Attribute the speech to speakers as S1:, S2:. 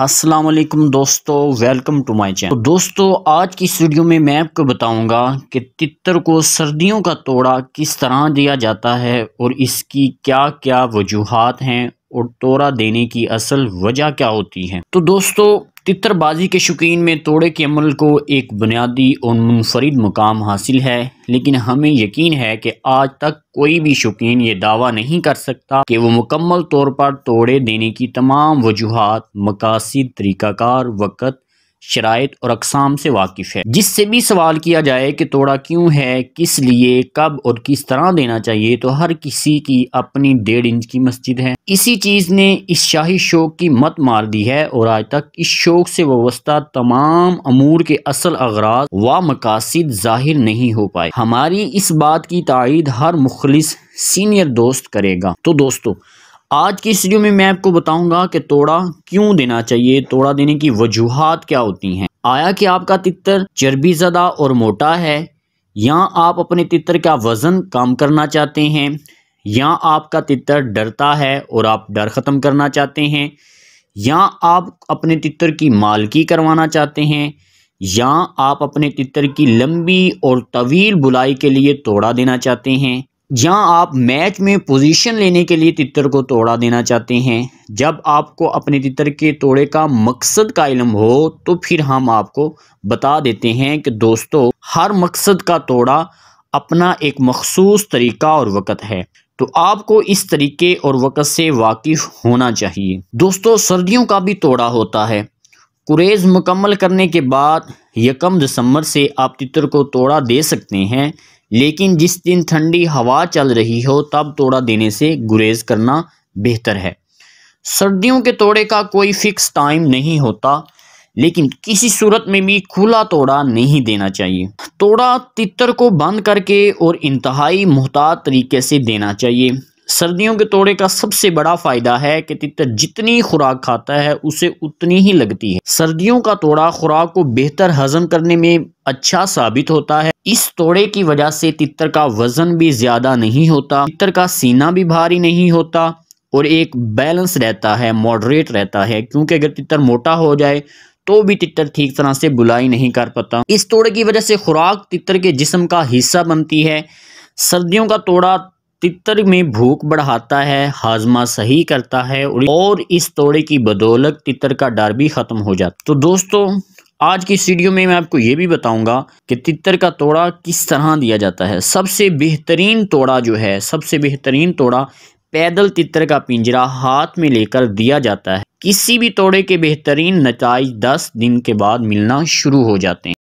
S1: असलम दोस्तों welcome to my channel तो दोस्तों आज की इस वीडियो में मैं आपको बताऊंगा कि तितर को सर्दियों का तोड़ा किस तरह दिया जाता है और इसकी क्या क्या वजूहत हैं और तोड़ा देने की असल वजह क्या होती है तो दोस्तों तितरबाजी के शौकीन में तोड़े के अमल को एक बुनियादी और मुनफरद मुकाम हासिल है लेकिन हमें यकीन है कि आज तक कोई भी शौकीन ये दावा नहीं कर सकता कि वो मुकम्मल तौर पर तोड़े देने की तमाम वजूहत मकासद तरीक़ाकार वक़्त शराय और अकसाम से वाकिफ़ है जिससे भी सवाल किया जाए कि तोड़ा क्यों है किस लिए कब और किस तरह देना चाहिए तो हर किसी की अपनी डेढ़ इंच की मस्जिद है इसी चीज़ ने इस शाही शौक की मत मार दी है और आज तक इस शौक से वाबस्ता तमाम अमूर के असल अगराज व मकासद जाहिर नहीं हो पाए हमारी इस बात की तइद हर मुखलिस सीनियर दोस्त करेगा तो दोस्तों आज की इस वीडियो में मैं आपको बताऊंगा कि तोड़ा क्यों देना चाहिए तोड़ा देने की वजूहत क्या होती हैं आया कि आपका तितर चर्बी ज़दा और मोटा है या आप अपने तितर का वज़न कम करना चाहते हैं या आपका तितर डरता है और आप डर ख़त्म करना चाहते हैं या आप अपने तितर की मालकी करवाना चाहते हैं या आप अपने तितर की लंबी और तवील बुलाई के लिए तोड़ा देना चाहते हैं जहाँ आप मैच में पोजीशन लेने के लिए तितर को तोड़ा देना चाहते हैं जब आपको अपने तितर के तोड़े का मकसद का इलम हो तो फिर हम आपको बता देते हैं कि दोस्तों हर मकसद का तोड़ा अपना एक मखसूस तरीका और वक़्त है तो आपको इस तरीके और वक़्त से वाकिफ़ होना चाहिए दोस्तों सर्दियों का भी तोड़ा होता है कुरेज़ मुकम्मल करने के बाद यकम दिसंबर से आप तितर को तोड़ा दे सकते हैं लेकिन जिस दिन ठंडी हवा चल रही हो तब तोड़ा देने से गुरेज करना बेहतर है सर्दियों के तोड़े का कोई फिक्स टाइम नहीं होता लेकिन किसी सूरत में भी खुला तोड़ा नहीं देना चाहिए तोड़ा तितर को बंद करके और इंतहाई मोहताज तरीके से देना चाहिए सर्दियों के तोड़े का सबसे बड़ा फ़ायदा है कि तितर जितनी खुराक खाता है उसे उतनी ही लगती है सर्दियों का तोड़ा खुराक को बेहतर हजम करने में अच्छा साबित होता है इस तोड़े की वजह से तितर का वज़न भी ज़्यादा नहीं होता तितर का सीना भी भारी नहीं होता और एक बैलेंस रहता है मॉडरेट रहता है क्योंकि अगर तितर मोटा हो जाए तो भी तितर ठीक तरह से बुलाई नहीं कर पाता इस तोड़े की वजह से खुराक तितर के जिसम का हिस्सा बनती है सर्दियों का तोड़ा तितर में भूख बढ़ाता है हाजमा सही करता है और इस तोड़े की बदौलत तितर का डर भी ख़त्म हो जाता तो दोस्तों आज की इस वीडियो में मैं आपको ये भी बताऊंगा कि तितर का तोड़ा किस तरह दिया जाता है सबसे बेहतरीन तोड़ा जो है सबसे बेहतरीन तोड़ा पैदल तितर का पिंजरा हाथ में लेकर दिया जाता है किसी भी तोड़े के बेहतरीन नतज दस दिन के बाद मिलना शुरू हो जाते हैं